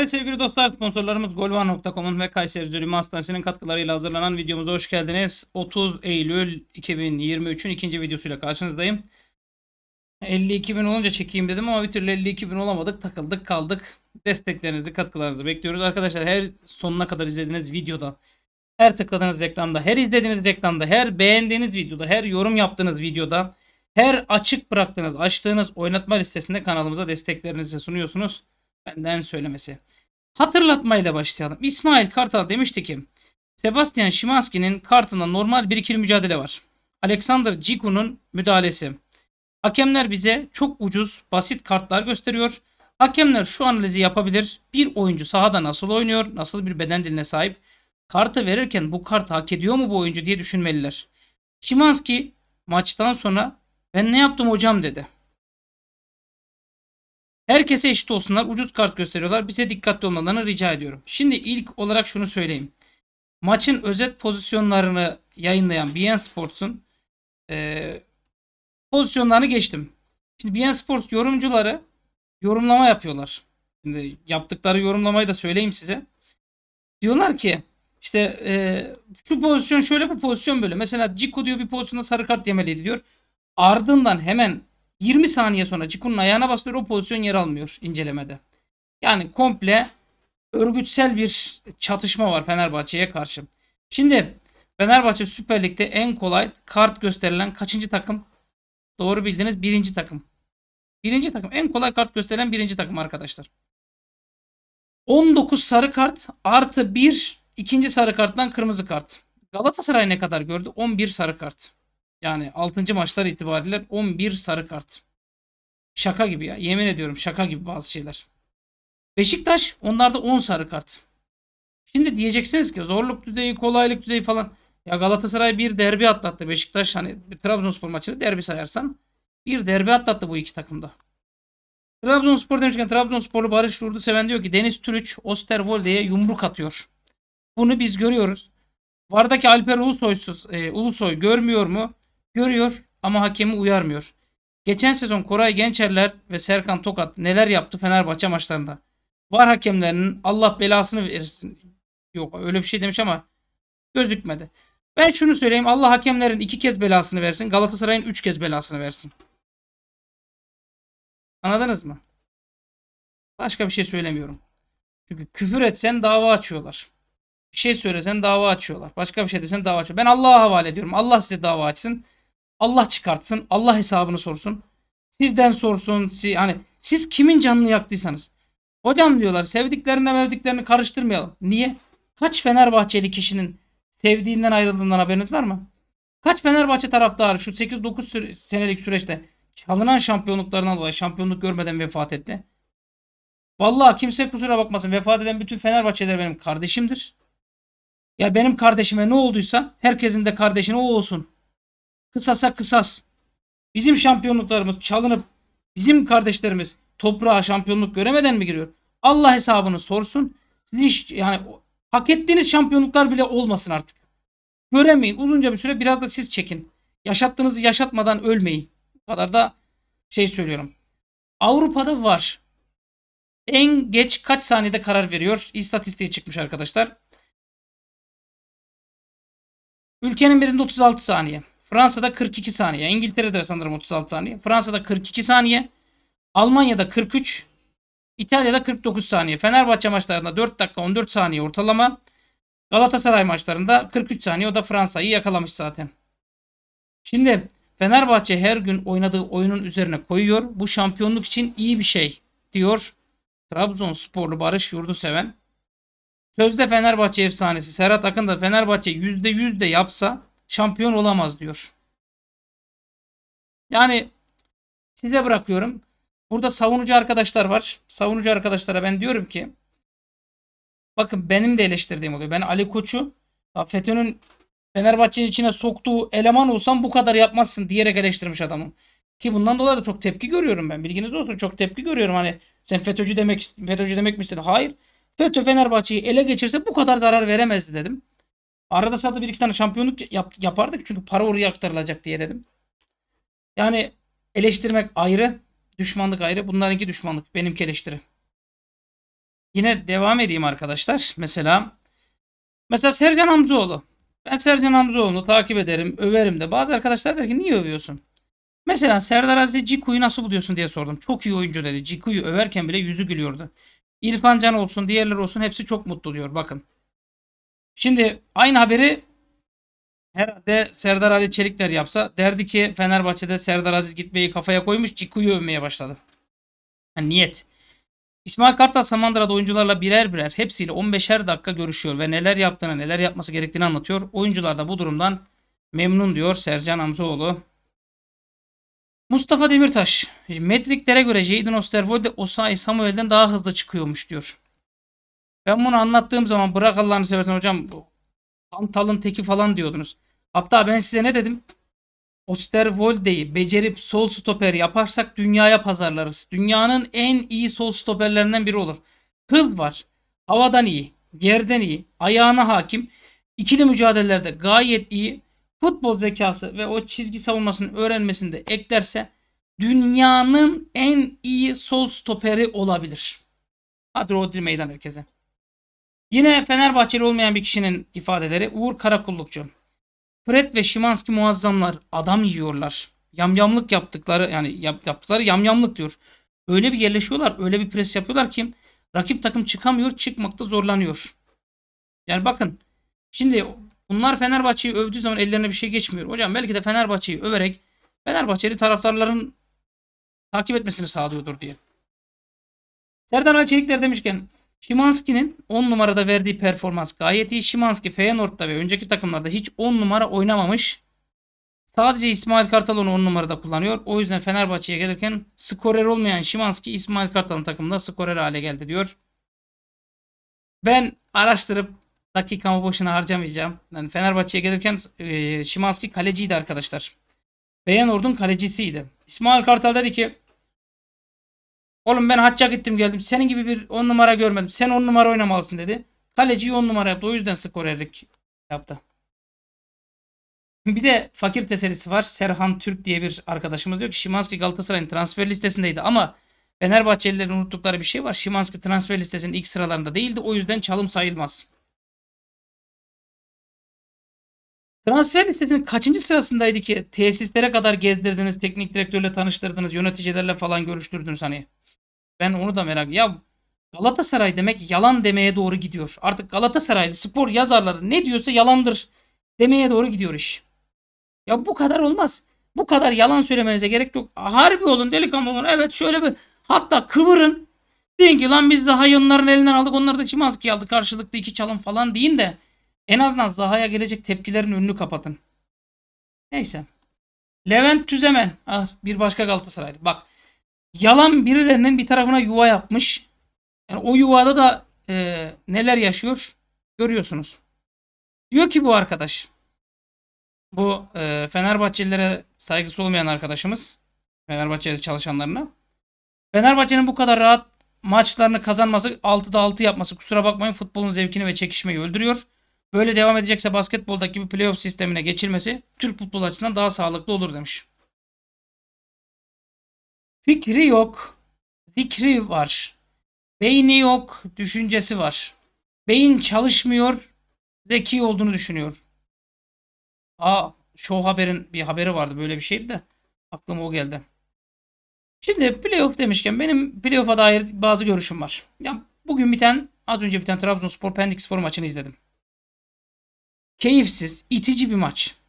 Evet sevgili dostlar sponsorlarımız golvan.com'un ve Kayseri Dönümü Hastanesi'nin katkılarıyla hazırlanan videomuza hoş geldiniz. 30 Eylül 2023'ün ikinci videosuyla karşınızdayım. 52.000 olunca çekeyim dedim ama bir türlü 52.000 olamadık takıldık kaldık. Desteklerinizi katkılarınızı bekliyoruz. Arkadaşlar her sonuna kadar izlediğiniz videoda, her tıkladığınız reklamda, her izlediğiniz reklamda, her beğendiğiniz videoda, her yorum yaptığınız videoda, her açık bıraktığınız, açtığınız oynatma listesinde kanalımıza desteklerinizi sunuyorsunuz. Benden söylemesi. Hatırlatmayla başlayalım. İsmail Kartal demişti ki Sebastian Şimanski'nin kartında normal bir ikili mücadele var. Alexander Ciku'nun müdahalesi. Hakemler bize çok ucuz, basit kartlar gösteriyor. Hakemler şu analizi yapabilir. Bir oyuncu sahada nasıl oynuyor, nasıl bir beden diline sahip. Kartı verirken bu kartı hak ediyor mu bu oyuncu diye düşünmeliler. Şimanski maçtan sonra ben ne yaptım hocam dedi. Herkese eşit olsunlar. Ucuz kart gösteriyorlar. Bize dikkatli olmalarını rica ediyorum. Şimdi ilk olarak şunu söyleyeyim. Maçın özet pozisyonlarını yayınlayan BN Sports'un e, pozisyonlarını geçtim. Şimdi BN Sports yorumcuları yorumlama yapıyorlar. Şimdi yaptıkları yorumlamayı da söyleyeyim size. Diyorlar ki işte e, şu pozisyon şöyle bu pozisyon böyle. Mesela Ciko diyor bir pozisyonda sarı kart yemeliydi diyor. Ardından hemen 20 saniye sonra Çikun'un ayağına basıyor o pozisyon yer almıyor incelemede. Yani komple örgütsel bir çatışma var Fenerbahçe'ye karşı. Şimdi Fenerbahçe Süper Lig'de en kolay kart gösterilen kaçıncı takım? Doğru bildiniz birinci takım. Birinci takım en kolay kart gösterilen birinci takım arkadaşlar. 19 sarı kart artı 1 ikinci sarı karttan kırmızı kart. Galatasaray ne kadar gördü? 11 sarı kart. Yani 6. maçlar itibariyle 11 sarı kart. Şaka gibi ya. Yemin ediyorum şaka gibi bazı şeyler. Beşiktaş onlarda 10 sarı kart. Şimdi diyeceksiniz ki zorluk düzeyi, kolaylık düzeyi falan. Ya Galatasaray bir derbi atlattı. Beşiktaş hani bir Trabzonspor maçını derbi sayarsan bir derbi atlattı bu iki takımda. Trabzonspor demişken Trabzonsporlu Barış Yurdu Seven diyor ki Deniz Türüç Osterwolde'ye yumruk atıyor. Bunu biz görüyoruz. Vardaki Alper Ulusoysuz, e, Ulusoy görmüyor mu? Görüyor ama hakemi uyarmıyor. Geçen sezon Koray Gençerler ve Serkan Tokat neler yaptı Fenerbahçe maçlarında. Var hakemlerinin Allah belasını versin. Yok öyle bir şey demiş ama gözükmedi. Ben şunu söyleyeyim Allah hakemlerin iki kez belasını versin. Galatasaray'ın üç kez belasını versin. Anladınız mı? Başka bir şey söylemiyorum. Çünkü küfür etsen dava açıyorlar. Bir şey söylesen dava açıyorlar. Başka bir şey desen dava açıyor. Ben Allah'a havale ediyorum. Allah size dava açsın. Allah çıkartsın. Allah hesabını sorsun. Sizden sorsun. Siz, hani siz kimin canını yaktıysanız. Hocam diyorlar sevdiklerine mevdiklerini karıştırmayalım. Niye? Kaç Fenerbahçeli kişinin sevdiğinden ayrıldığından haberiniz var mı? Kaç Fenerbahçe taraftarı şu 8-9 senelik süreçte çalınan şampiyonluklarından dolayı şampiyonluk görmeden vefat etti? Vallahi kimse kusura bakmasın vefat eden bütün Fenerbahçeler benim kardeşimdir. Ya benim kardeşime ne olduysa herkesin de kardeşine o olsun kısasa kısas. Bizim şampiyonluklarımız çalınıp bizim kardeşlerimiz toprağa şampiyonluk göremeden mi giriyor? Allah hesabını sorsun. Sizin yani hak ettiğiniz şampiyonluklar bile olmasın artık. Göremeyin. Uzunca bir süre biraz da siz çekin. Yaşattığınızı yaşatmadan ölmeyin. Bu kadar da şey söylüyorum. Avrupa'da var. En geç kaç saniyede karar veriyor? İstatistiği çıkmış arkadaşlar. Ülkenin birinde 36 saniye. Fransa'da 42 saniye. İngiltere'de sanırım 36 saniye. Fransa'da 42 saniye. Almanya'da 43. İtalya'da 49 saniye. Fenerbahçe maçlarında 4 dakika 14 saniye ortalama. Galatasaray maçlarında 43 saniye. O da Fransa'yı yakalamış zaten. Şimdi Fenerbahçe her gün oynadığı oyunun üzerine koyuyor. Bu şampiyonluk için iyi bir şey diyor Trabzonsporlu Barış Yurduseven. Sözde Fenerbahçe efsanesi Serhat Akın da Fenerbahçe %100 de yapsa şampiyon olamaz diyor. Yani size bırakıyorum. Burada savunucu arkadaşlar var. Savunucu arkadaşlara ben diyorum ki bakın benim de eleştirdiğim oluyor. Ben Ali Koç'u FETÖ'nün Fenerbahçe'nin içine soktuğu eleman olsam bu kadar yapmazsın diyerek eleştirmiş adamım. Ki bundan dolayı da çok tepki görüyorum ben. Bilginiz olsun çok tepki görüyorum. Hani sen FETÖ'cü demek FETÖ'cü demek mi istedin? Hayır. FETÖ Fenerbahçe'yi ele geçirse bu kadar zarar veremezdi dedim. Arada sırada bir iki tane şampiyonluk yap, yapardık. Çünkü para oraya aktarılacak diye dedim. Yani eleştirmek ayrı. Düşmanlık ayrı. Bunlarınki düşmanlık. Benimki eleştiri. Yine devam edeyim arkadaşlar. Mesela mesela Sercan Hamzoğlu. Ben Sercan Hamzoğlu'nu takip ederim, överim de. Bazı arkadaşlar der ki niye övüyorsun? Mesela Serdar Aziz Ciku'yu nasıl buluyorsun diye sordum. Çok iyi oyuncu dedi. Ciku'yu överken bile yüzü gülüyordu. İrfan Can olsun, diğerler olsun hepsi çok mutlu diyor. Bakın. Şimdi aynı haberi herhalde Serdar Ali Çelikler yapsa derdi ki Fenerbahçe'de Serdar Aziz gitmeyi kafaya koymuş Ciku'yu övmeye başladı. Yani niyet. İsmail Kartal Samandıra'da oyuncularla birer birer hepsiyle 15'er dakika görüşüyor ve neler yaptığını neler yapması gerektiğini anlatıyor. Oyuncular da bu durumdan memnun diyor Sercan Hamzoğlu. Mustafa Demirtaş, metriklere göre Jadon Osterwold de Osayi Samuel'den daha hızlı çıkıyormuş diyor. Ben bunu anlattığım zaman bırak Allah'ını seversen hocam Antal'ın teki falan diyordunuz. Hatta ben size ne dedim? Osterwolde'yi becerip sol stoper yaparsak dünyaya pazarlarız. Dünyanın en iyi sol stoperlerinden biri olur. Hız var. Havadan iyi. Yerden iyi. Ayağına hakim. İkili mücadelelerde gayet iyi. Futbol zekası ve o çizgi savunmasının öğrenmesinde eklerse dünyanın en iyi sol stoperi olabilir. Hadi Rodri meydan herkese. Yine Fenerbahçeli olmayan bir kişinin ifadeleri Uğur Karakullukçu. Fred ve Şimanski muazzamlar adam yiyorlar. Yamyamlık yaptıkları yani yap, yaptıkları yamyamlık diyor. Öyle bir yerleşiyorlar öyle bir pres yapıyorlar ki rakip takım çıkamıyor çıkmakta zorlanıyor. Yani bakın şimdi bunlar Fenerbahçe'yi övdüğü zaman ellerine bir şey geçmiyor. Hocam belki de Fenerbahçe'yi överek Fenerbahçeli taraftarların takip etmesini sağlıyordur diye. Serdar Ali Çelikler demişken Şimanski'nin 10 numarada verdiği performans gayet iyi. Şimanski Feyenoord'da ve önceki takımlarda hiç 10 numara oynamamış. Sadece İsmail Kartal onu 10 numarada kullanıyor. O yüzden Fenerbahçe'ye gelirken skorer olmayan Şimanski İsmail Kartal'ın takımında skorer hale geldi diyor. Ben araştırıp dakikamı boşuna harcamayacağım. Yani Fenerbahçe'ye gelirken e, Şimanski kaleciydi arkadaşlar. Feyenoord'un kalecisiydi. İsmail Kartal dedi ki Oğlum ben hacca gittim geldim. Senin gibi bir 10 numara görmedim. Sen 10 numara oynamalısın dedi. Kaleciyi 10 numara yaptı. O yüzden skor erdik yaptı. Bir de fakir tesellisi var. Serhan Türk diye bir arkadaşımız diyor ki Şimanski Galatasaray'ın transfer listesindeydi ama Fenerbahçelilerin unuttukları bir şey var. Şimanski transfer listesinin ilk sıralarında değildi. O yüzden çalım sayılmaz. Transfer listesinin kaçıncı sırasındaydı ki tesislere kadar gezdirdiniz, teknik direktörle tanıştırdınız, yöneticilerle falan görüştürdünüz hani? Ben onu da merak ya Galatasaray demek yalan demeye doğru gidiyor. Artık Galatasaraylı spor yazarları ne diyorsa yalandır demeye doğru gidiyor iş. Ya bu kadar olmaz. Bu kadar yalan söylemenize gerek yok. Harbi olun delikanlı olun. Evet şöyle bir hatta kıvırın. Deyin ki lan biz daha yanların elinden aldık. Onlar da Çimanski aldı. Karşılıklı iki çalım falan deyin de en azından Zaha'ya gelecek tepkilerin önünü kapatın. Neyse. Levent Tüzemen. Ah, bir başka Galatasaraylı. Bak Yalan birilerinin bir tarafına yuva yapmış. Yani o yuvada da e, neler yaşıyor görüyorsunuz. Diyor ki bu arkadaş. Bu e, Fenerbahçelilere saygısı olmayan arkadaşımız. Fenerbahçe'de çalışanlarına. Fenerbahçe'nin bu kadar rahat maçlarını kazanması, 6'da 6 yapması kusura bakmayın futbolun zevkini ve çekişmeyi öldürüyor. Böyle devam edecekse basketboldaki bir playoff sistemine geçilmesi Türk futbol açısından daha sağlıklı olur demiş. Fikri yok, zikri var. Beyni yok, düşüncesi var. Beyin çalışmıyor, zeki olduğunu düşünüyor. Aa, Show Haber'in bir haberi vardı böyle bir şeydi de aklıma o geldi. Şimdi playoff demişken benim playoff'a dair bazı görüşüm var. Ya bugün biten az önce biten Trabzonspor Pendik Spor maçını izledim. Keyifsiz, itici bir maç.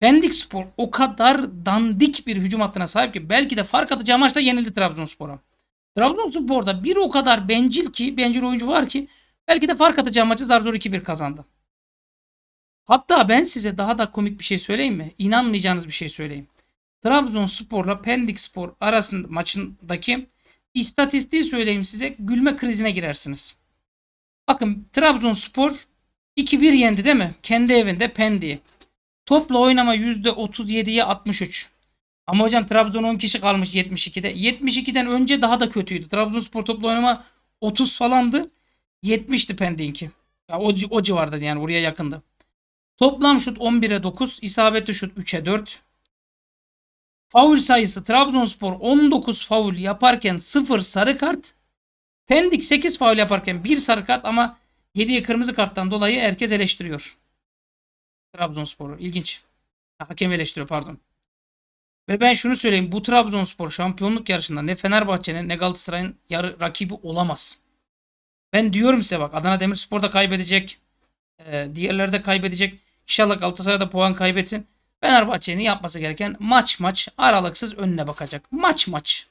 Pendik Spor o kadar dandik bir hücum hattına sahip ki belki de fark atacağı maçta yenildi Trabzonspor'a. Trabzonspor'da bir o kadar bencil ki, bencil oyuncu var ki belki de fark atacağı maçı zar zor 2-1 kazandı. Hatta ben size daha da komik bir şey söyleyeyim mi? İnanmayacağınız bir şey söyleyeyim. Trabzonspor'la Pendik Spor arasında maçındaki istatistiği söyleyeyim size. Gülme krizine girersiniz. Bakın Trabzonspor 2-1 yendi değil mi? Kendi evinde Pendik'i. Topla oynama %37'ye 63. Ama hocam Trabzon 10 kişi kalmış 72'de. 72'den önce daha da kötüydü. Trabzonspor toplu oynama 30 falandı. 70'ti Pending'i. Ya o, o civarda yani oraya yakındı. Toplam şut 11'e 9. isabetli şut 3'e 4. Faul sayısı Trabzonspor 19 faul yaparken 0 sarı kart. Pendik 8 faul yaparken 1 sarı kart ama 7'ye kırmızı karttan dolayı herkes eleştiriyor. Trabzonspor'u. İlginç. hakem eleştiriyor pardon. Ve ben şunu söyleyeyim. Bu Trabzonspor şampiyonluk yarışında ne Fenerbahçe'nin ne Galatasaray'ın yarı rakibi olamaz. Ben diyorum size bak Adana Demirspor da kaybedecek. E, diğerleri de kaybedecek. İnşallah Galatasaray da puan kaybetin. Fenerbahçe'nin yapması gereken maç maç aralıksız önüne bakacak. Maç maç.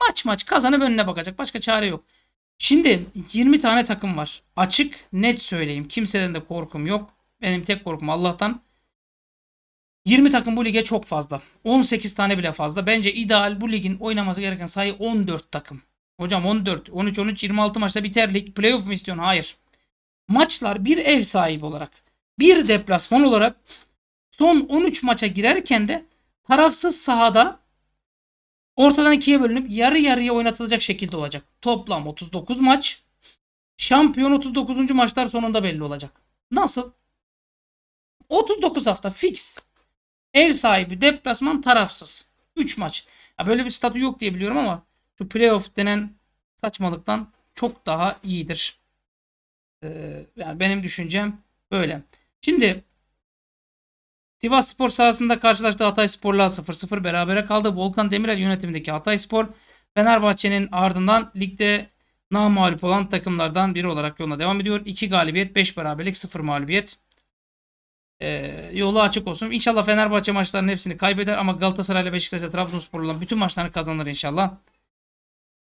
Maç maç kazanıp önüne bakacak. Başka çare yok. Şimdi 20 tane takım var. Açık net söyleyeyim. Kimseden de korkum yok. Benim tek korkum Allah'tan. 20 takım bu lige çok fazla. 18 tane bile fazla. Bence ideal bu ligin oynaması gereken sayı 14 takım. Hocam 14, 13, 13, 26 maçta biter lig. Playoff mu istiyorsun? Hayır. Maçlar bir ev sahibi olarak, bir deplasman olarak son 13 maça girerken de tarafsız sahada ortadan ikiye bölünüp yarı yarıya oynatılacak şekilde olacak. Toplam 39 maç. Şampiyon 39. maçlar sonunda belli olacak. Nasıl? 39 hafta fix. Ev sahibi, deplasman, tarafsız. 3 maç. Ya böyle bir statü yok diye biliyorum ama şu playoff denen saçmalıktan çok daha iyidir. Ee, yani benim düşüncem böyle. Şimdi Sivas Spor sahasında karşılaştı Hatay Spor'la 0-0 berabere kaldı. Volkan Demirel yönetimindeki Hatay Spor Fenerbahçe'nin ardından ligde namalup olan takımlardan biri olarak yoluna devam ediyor. 2 galibiyet, 5 beraberlik, 0 mağlubiyet e, yolu açık olsun. İnşallah Fenerbahçe maçlarının hepsini kaybeder ama Galatasaray ile Beşiktaş Trabzonspor olan bütün maçlarını kazanır inşallah.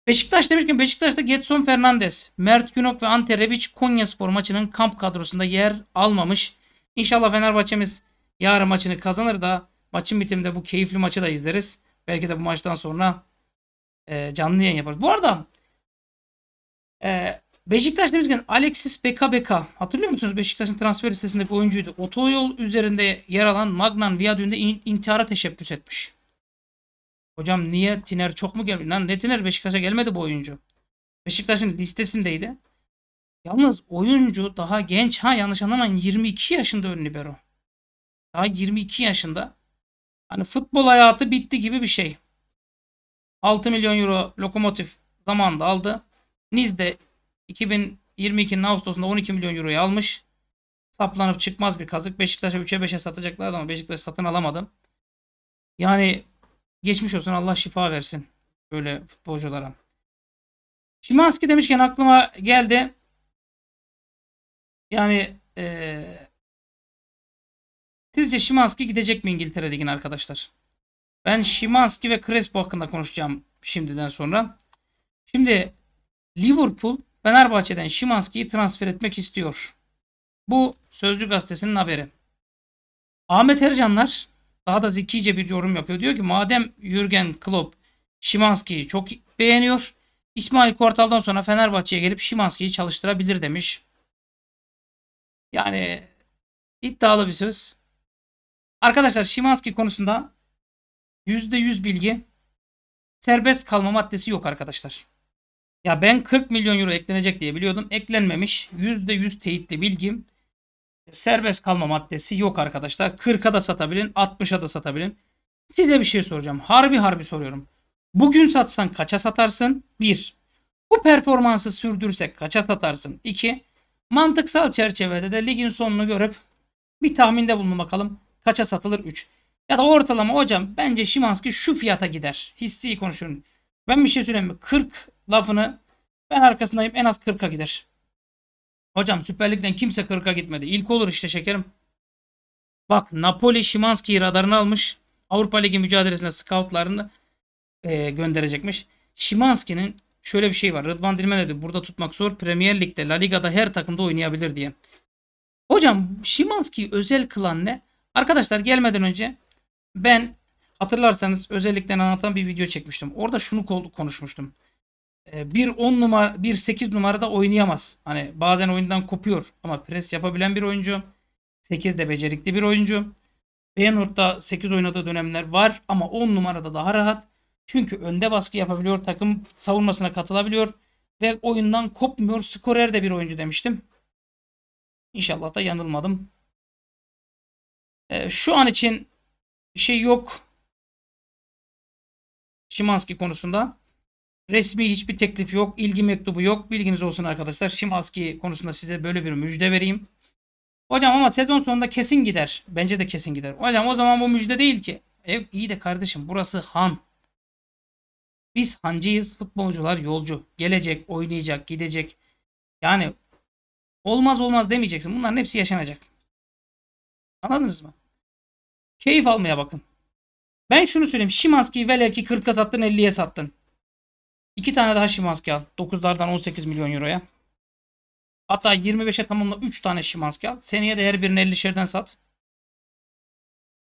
Beşiktaş demişken Beşiktaş'ta Getson Fernandes, Mert Günok ve Ante Rebic Konyaspor maçının kamp kadrosunda yer almamış. İnşallah Fenerbahçe'miz yarın maçını kazanır da maçın bitiminde bu keyifli maçı da izleriz. Belki de bu maçtan sonra e, canlı yayın yaparız. Bu arada e, Beşiktaş demişken Alexis Beka Beka. Hatırlıyor musunuz? Beşiktaş'ın transfer listesindeki oyuncuydu. Otoyol üzerinde yer alan Magnan Viyadüğü'nde in- intihara teşebbüs etmiş. Hocam niye Tiner çok mu gelmiyor? Lan ne Tiner Beşiktaş'a gelmedi bu oyuncu. Beşiktaş'ın listesindeydi. Yalnız oyuncu daha genç ha yanlış anlamayın 22 yaşında ön libero. Daha 22 yaşında. Hani futbol hayatı bitti gibi bir şey. 6 milyon euro lokomotif zamanında aldı. Niz'de 2022'nin Ağustos'unda 12 milyon euroya almış. Saplanıp çıkmaz bir kazık. Beşiktaş'a 3'e 5'e satacaklardı ama Beşiktaş satın alamadım. Yani geçmiş olsun Allah şifa versin böyle futbolculara. Şimanski demişken aklıma geldi. Yani ee, sizce Şimanski gidecek mi İngiltere Ligi'ne arkadaşlar? Ben Şimanski ve Crespo hakkında konuşacağım şimdiden sonra. Şimdi Liverpool Fenerbahçe'den Şimanski'yi transfer etmek istiyor. Bu Sözcü Gazetesi'nin haberi. Ahmet Ercanlar daha da zekice bir yorum yapıyor. Diyor ki madem Jürgen Klopp Şimanski'yi çok beğeniyor. İsmail Kortal'dan sonra Fenerbahçe'ye gelip Şimanski'yi çalıştırabilir demiş. Yani iddialı bir söz. Arkadaşlar Şimanski konusunda %100 bilgi serbest kalma maddesi yok arkadaşlar. Ya ben 40 milyon euro eklenecek diye biliyordum. Eklenmemiş. %100 teyitli bilgim. Serbest kalma maddesi yok arkadaşlar. 40'a da satabilin. 60'a da satabilin. Size bir şey soracağım. Harbi harbi soruyorum. Bugün satsan kaça satarsın? 1. Bu performansı sürdürsek kaça satarsın? 2. Mantıksal çerçevede de ligin sonunu görüp bir tahminde bulun bakalım. Kaça satılır? 3. Ya da ortalama hocam bence Şimanski şu fiyata gider. Hissiyi konuşuyorum. Ben bir şey söyleyeyim mi? 40 lafını ben arkasındayım en az 40'a gider. Hocam Süper Lig'den kimse 40'a gitmedi. İlk olur işte şekerim. Bak Napoli Şimanski'yi radarını almış. Avrupa Ligi mücadelesinde scoutlarını e, gönderecekmiş. Şimanski'nin şöyle bir şey var. Rıdvan Dilmen dedi burada tutmak zor. Premier Lig'de La Liga'da her takımda oynayabilir diye. Hocam Şimanski'yi özel kılan ne? Arkadaşlar gelmeden önce ben Hatırlarsanız özellikle anlatan bir video çekmiştim. Orada şunu konuşmuştum. Ee, bir 10 numara, bir 8 numarada oynayamaz. Hani bazen oyundan kopuyor ama pres yapabilen bir oyuncu. 8 de becerikli bir oyuncu. Feyenoord'da 8 oynadığı dönemler var ama 10 numarada daha rahat. Çünkü önde baskı yapabiliyor, takım savunmasına katılabiliyor ve oyundan kopmuyor. Skorer de bir oyuncu demiştim. İnşallah da yanılmadım. Ee, şu an için bir şey yok. Şimanski konusunda resmi hiçbir teklif yok, ilgi mektubu yok. Bilginiz olsun arkadaşlar. Şimanski konusunda size böyle bir müjde vereyim. Hocam ama sezon sonunda kesin gider. Bence de kesin gider. Hocam o zaman bu müjde değil ki. E, iyi de kardeşim burası han. Biz hancıyız. Futbolcular yolcu. Gelecek, oynayacak, gidecek. Yani olmaz olmaz demeyeceksin. Bunların hepsi yaşanacak. Anladınız mı? Keyif almaya bakın. Ben şunu söyleyeyim. Şimanski'yi velev ki 40'a sattın 50'ye sattın. İki tane daha Şimanski al. 9'lardan 18 milyon euroya. Hatta 25'e tamamla 3 tane Şimanski al. Seneye de her birini şerden sat.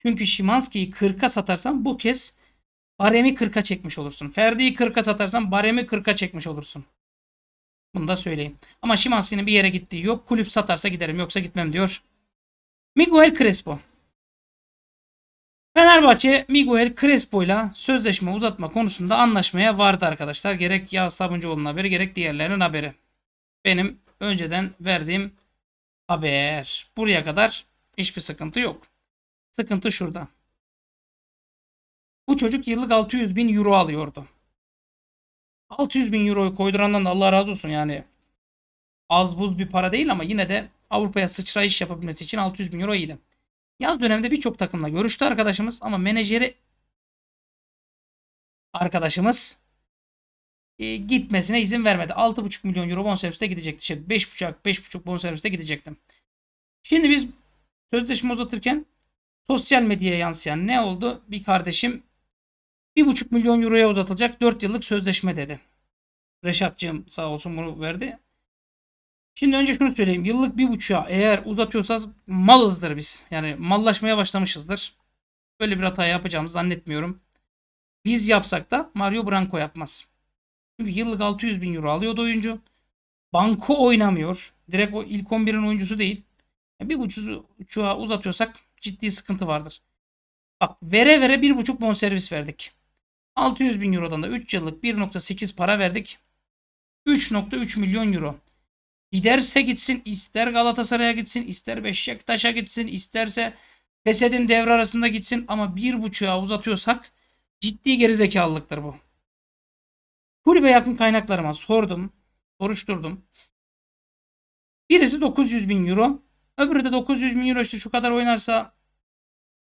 Çünkü Şimanski'yi 40'a satarsan bu kez baremi 40'a çekmiş olursun. Ferdi'yi 40'a satarsan baremi 40'a çekmiş olursun. Bunu da söyleyeyim. Ama Şimanski'nin bir yere gittiği yok. Kulüp satarsa giderim yoksa gitmem diyor. Miguel Crespo. Fenerbahçe Miguel Crespo ile sözleşme uzatma konusunda anlaşmaya vardı arkadaşlar. Gerek Yağız Sabuncuoğlu'nun haberi gerek diğerlerinin haberi. Benim önceden verdiğim haber. Buraya kadar hiçbir sıkıntı yok. Sıkıntı şurada. Bu çocuk yıllık 600 bin euro alıyordu. 600 bin euroyu koydurandan da Allah razı olsun yani. Az buz bir para değil ama yine de Avrupa'ya sıçrayış yapabilmesi için 600 bin euro iyiydi. Yaz döneminde birçok takımla görüştü arkadaşımız ama menajeri arkadaşımız e, gitmesine izin vermedi. 6,5 milyon euro bonserviste gidecekti. Şey, 5,5 5,5 bonserviste gidecektim. Şimdi biz sözleşme uzatırken sosyal medyaya yansıyan ne oldu? Bir kardeşim 1,5 milyon euroya uzatılacak 4 yıllık sözleşme dedi. Reşatcığım sağ olsun bunu verdi. Şimdi önce şunu söyleyeyim. Yıllık bir buçuğa eğer uzatıyorsanız malızdır biz. Yani mallaşmaya başlamışızdır. Böyle bir hata yapacağımızı zannetmiyorum. Biz yapsak da Mario Branco yapmaz. Çünkü yıllık 600 bin euro alıyordu oyuncu. Banko oynamıyor. Direkt o ilk 11'in oyuncusu değil. Yani bir buçuğa uzatıyorsak ciddi sıkıntı vardır. Bak vere vere bir buçuk bonservis verdik. 600 bin eurodan da 3 yıllık 1.8 para verdik. 3.3 milyon euro. Giderse gitsin ister Galatasaray'a gitsin ister Beşiktaş'a gitsin isterse Pesed'in devre arasında gitsin ama bir buçuğa uzatıyorsak ciddi gerizekalılıktır bu. Kulübe yakın kaynaklarıma sordum, soruşturdum. Birisi 900 bin euro, öbürü de 900 bin euro işte şu kadar oynarsa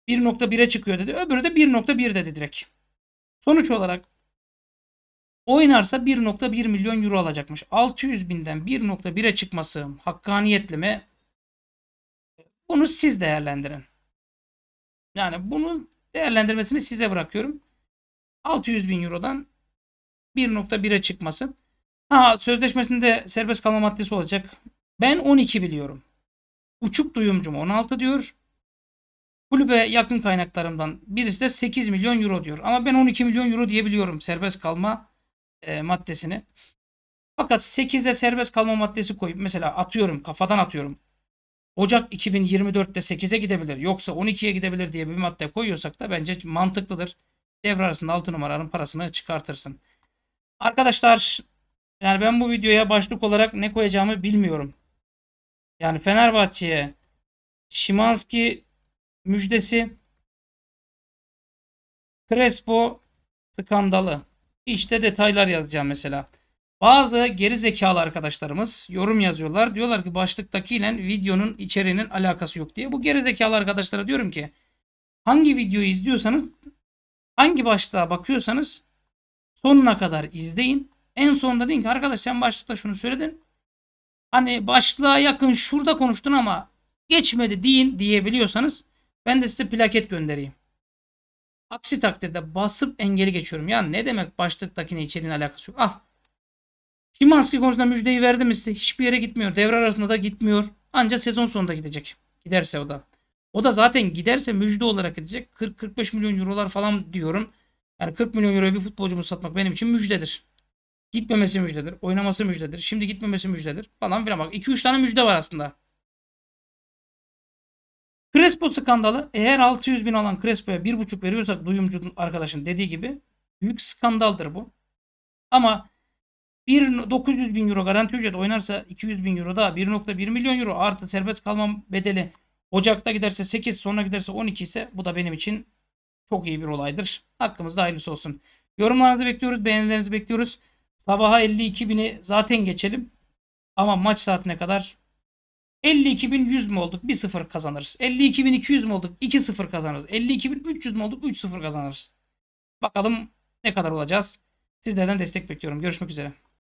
1.1'e çıkıyor dedi. Öbürü de 1.1 dedi direkt. Sonuç olarak Oynarsa 1.1 milyon euro alacakmış. 600 binden 1.1'e çıkması hakkaniyetli mi? Bunu siz değerlendirin. Yani bunu değerlendirmesini size bırakıyorum. 600 bin eurodan 1.1'e çıkması. Ha sözleşmesinde serbest kalma maddesi olacak. Ben 12 biliyorum. Uçuk duyumcum 16 diyor. Kulübe yakın kaynaklarımdan birisi de 8 milyon euro diyor. Ama ben 12 milyon euro diyebiliyorum serbest kalma e, maddesini. Fakat 8'de serbest kalma maddesi koyup mesela atıyorum kafadan atıyorum. Ocak 2024'te 8'e gidebilir yoksa 12'ye gidebilir diye bir madde koyuyorsak da bence mantıklıdır. Devre arasında 6 numaranın parasını çıkartırsın. Arkadaşlar yani ben bu videoya başlık olarak ne koyacağımı bilmiyorum. Yani Fenerbahçe'ye Şimanski müjdesi Crespo skandalı. İşte detaylar yazacağım mesela. Bazı geri zekalı arkadaşlarımız yorum yazıyorlar. Diyorlar ki başlıktakiyle videonun içeriğinin alakası yok diye. Bu geri zekalı arkadaşlara diyorum ki hangi videoyu izliyorsanız hangi başlığa bakıyorsanız sonuna kadar izleyin. En sonunda deyin ki arkadaş sen başlıkta şunu söyledin. Hani başlığa yakın şurada konuştun ama geçmedi deyin diyebiliyorsanız ben de size plaket göndereyim. Aksi takdirde basıp engeli geçiyorum. Yani ne demek başlıktakine içeriğin alakası yok. Ah. Şimanski konusunda müjdeyi verdim size. Hiçbir yere gitmiyor. Devre arasında da gitmiyor. Ancak sezon sonunda gidecek. Giderse o da. O da zaten giderse müjde olarak gidecek. 40-45 milyon eurolar falan diyorum. Yani 40 milyon euroya bir futbolcumu satmak benim için müjdedir. Gitmemesi müjdedir. Oynaması müjdedir. Şimdi gitmemesi müjdedir. Falan filan. Bak 2-3 tane müjde var aslında. Crespo skandalı eğer 600 bin alan Crespo'ya 1,5 veriyorsak duyumcu arkadaşın dediği gibi büyük skandaldır bu. Ama 1, 900 bin euro garanti ücret oynarsa 200 bin euro daha 1.1 milyon euro artı serbest kalmam bedeli Ocak'ta giderse 8 sonra giderse 12 ise bu da benim için çok iyi bir olaydır. Hakkımızda hayırlısı olsun. Yorumlarınızı bekliyoruz. Beğenilerinizi bekliyoruz. Sabaha 52 bini zaten geçelim. Ama maç saatine kadar 52.100 mi olduk? 1-0 kazanırız. 52.200 mi olduk? 2-0 kazanırız. 52.300 mi olduk? 3-0 kazanırız. Bakalım ne kadar olacağız. Sizlerden destek bekliyorum. Görüşmek üzere.